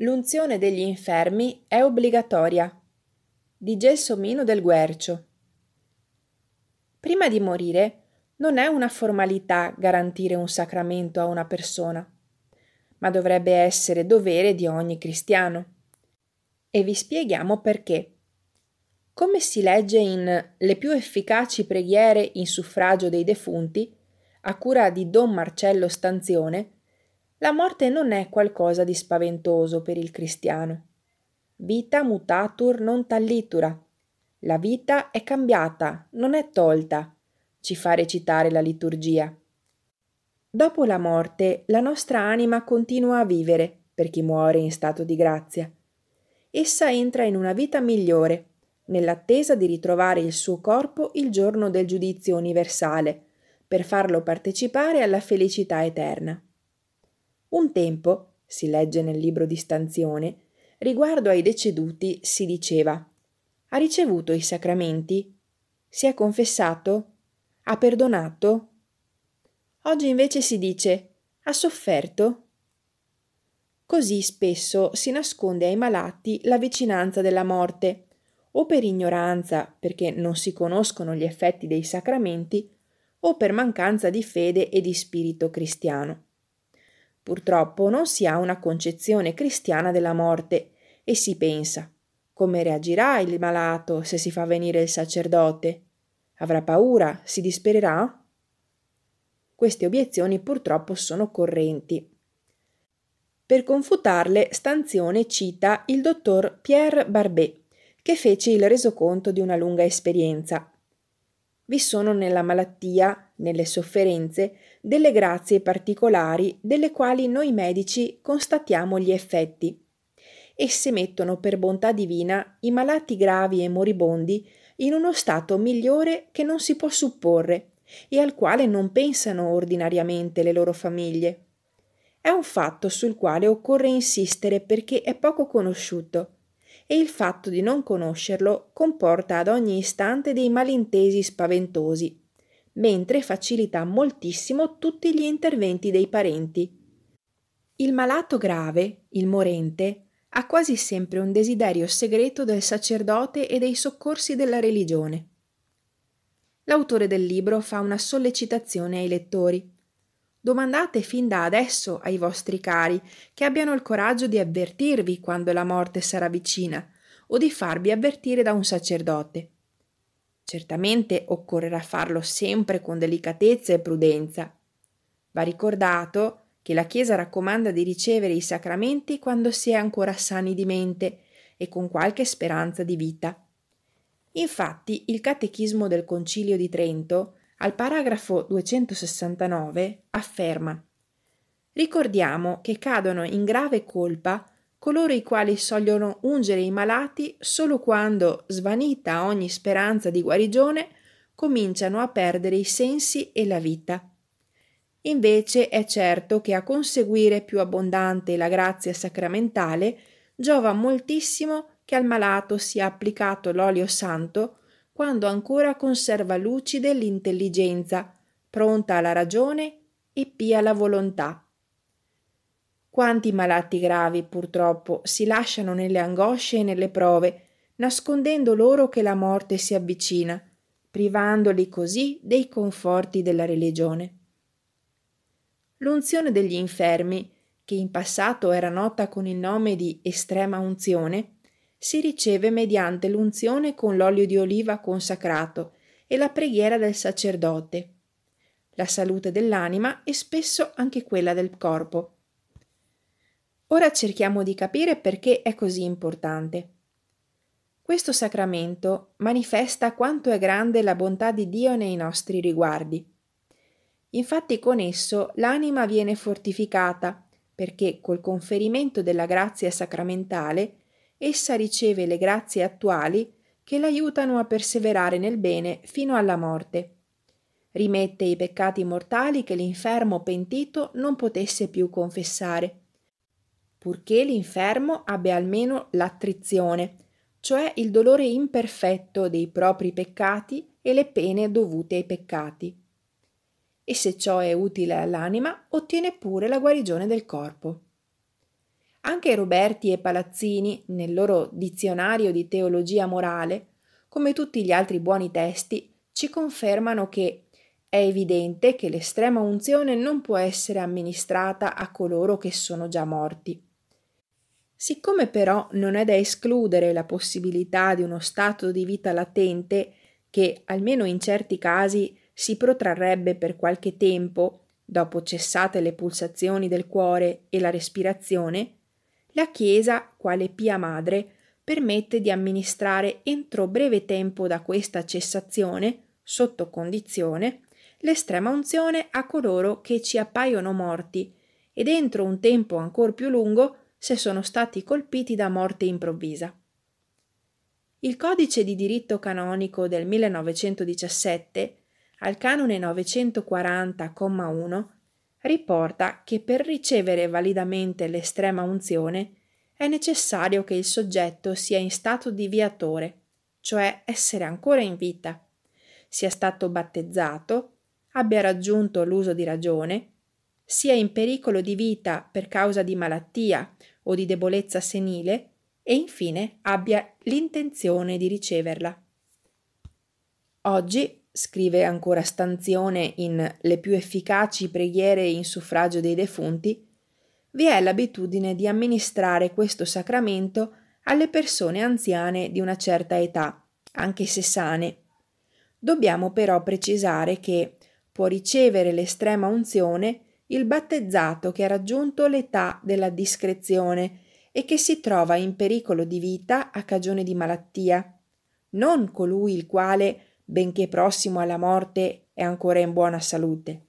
L'unzione degli infermi è obbligatoria. Di Gelsomino del Guercio. Prima di morire, non è una formalità garantire un sacramento a una persona, ma dovrebbe essere dovere di ogni cristiano. E vi spieghiamo perché. Come si legge in Le più efficaci preghiere in suffragio dei defunti, a cura di Don Marcello Stanzione, la morte non è qualcosa di spaventoso per il cristiano. Vita mutatur non tallitura. La vita è cambiata, non è tolta, ci fa recitare la liturgia. Dopo la morte, la nostra anima continua a vivere, per chi muore in stato di grazia. Essa entra in una vita migliore, nell'attesa di ritrovare il suo corpo il giorno del giudizio universale, per farlo partecipare alla felicità eterna. Un tempo, si legge nel libro di stanzione, riguardo ai deceduti si diceva ha ricevuto i sacramenti? Si è confessato? Ha perdonato? Oggi invece si dice ha sofferto? Così spesso si nasconde ai malati la vicinanza della morte, o per ignoranza, perché non si conoscono gli effetti dei sacramenti, o per mancanza di fede e di spirito cristiano. Purtroppo non si ha una concezione cristiana della morte e si pensa come reagirà il malato se si fa venire il sacerdote? Avrà paura? Si dispererà? Queste obiezioni purtroppo sono correnti. Per confutarle, Stanzione cita il dottor Pierre Barbet, che fece il resoconto di una lunga esperienza. Vi sono nella malattia, nelle sofferenze, delle grazie particolari delle quali noi medici constatiamo gli effetti. Esse mettono per bontà divina i malati gravi e moribondi in uno stato migliore che non si può supporre e al quale non pensano ordinariamente le loro famiglie. È un fatto sul quale occorre insistere perché è poco conosciuto e il fatto di non conoscerlo comporta ad ogni istante dei malintesi spaventosi mentre facilita moltissimo tutti gli interventi dei parenti. Il malato grave, il morente, ha quasi sempre un desiderio segreto del sacerdote e dei soccorsi della religione. L'autore del libro fa una sollecitazione ai lettori. Domandate fin da adesso ai vostri cari che abbiano il coraggio di avvertirvi quando la morte sarà vicina o di farvi avvertire da un sacerdote. Certamente occorrerà farlo sempre con delicatezza e prudenza. Va ricordato che la Chiesa raccomanda di ricevere i sacramenti quando si è ancora sani di mente e con qualche speranza di vita. Infatti, il Catechismo del Concilio di Trento, al paragrafo 269, afferma Ricordiamo che cadono in grave colpa coloro i quali sogliono ungere i malati solo quando, svanita ogni speranza di guarigione, cominciano a perdere i sensi e la vita. Invece è certo che a conseguire più abbondante la grazia sacramentale giova moltissimo che al malato sia applicato l'olio santo quando ancora conserva lucide l'intelligenza, pronta alla ragione e pia la volontà. Quanti malati gravi, purtroppo, si lasciano nelle angosce e nelle prove, nascondendo loro che la morte si avvicina, privandoli così dei conforti della religione. L'unzione degli infermi, che in passato era nota con il nome di estrema unzione, si riceve mediante l'unzione con l'olio di oliva consacrato e la preghiera del sacerdote, la salute dell'anima e spesso anche quella del corpo. Ora cerchiamo di capire perché è così importante. Questo sacramento manifesta quanto è grande la bontà di Dio nei nostri riguardi. Infatti con esso l'anima viene fortificata, perché col conferimento della grazia sacramentale essa riceve le grazie attuali che l'aiutano a perseverare nel bene fino alla morte. Rimette i peccati mortali che l'infermo pentito non potesse più confessare purché l'infermo abbia almeno l'attrizione, cioè il dolore imperfetto dei propri peccati e le pene dovute ai peccati. E se ciò è utile all'anima, ottiene pure la guarigione del corpo. Anche Roberti e Palazzini, nel loro dizionario di teologia morale, come tutti gli altri buoni testi, ci confermano che è evidente che l'estrema unzione non può essere amministrata a coloro che sono già morti Siccome però non è da escludere la possibilità di uno stato di vita latente che, almeno in certi casi, si protrarrebbe per qualche tempo, dopo cessate le pulsazioni del cuore e la respirazione, la Chiesa, quale pia madre, permette di amministrare entro breve tempo da questa cessazione, sotto condizione, l'estrema unzione a coloro che ci appaiono morti e dentro un tempo ancor più lungo se sono stati colpiti da morte improvvisa. Il codice di diritto canonico del 1917, al canone 940,1, riporta che per ricevere validamente l'estrema unzione è necessario che il soggetto sia in stato di viatore, cioè essere ancora in vita, sia stato battezzato, abbia raggiunto l'uso di ragione sia in pericolo di vita per causa di malattia o di debolezza senile e infine abbia l'intenzione di riceverla. Oggi, scrive ancora Stanzione in Le più efficaci preghiere in suffragio dei defunti, vi è l'abitudine di amministrare questo sacramento alle persone anziane di una certa età, anche se sane. Dobbiamo però precisare che può ricevere l'estrema unzione il battezzato che ha raggiunto l'età della discrezione e che si trova in pericolo di vita a cagione di malattia, non colui il quale, benché prossimo alla morte, è ancora in buona salute.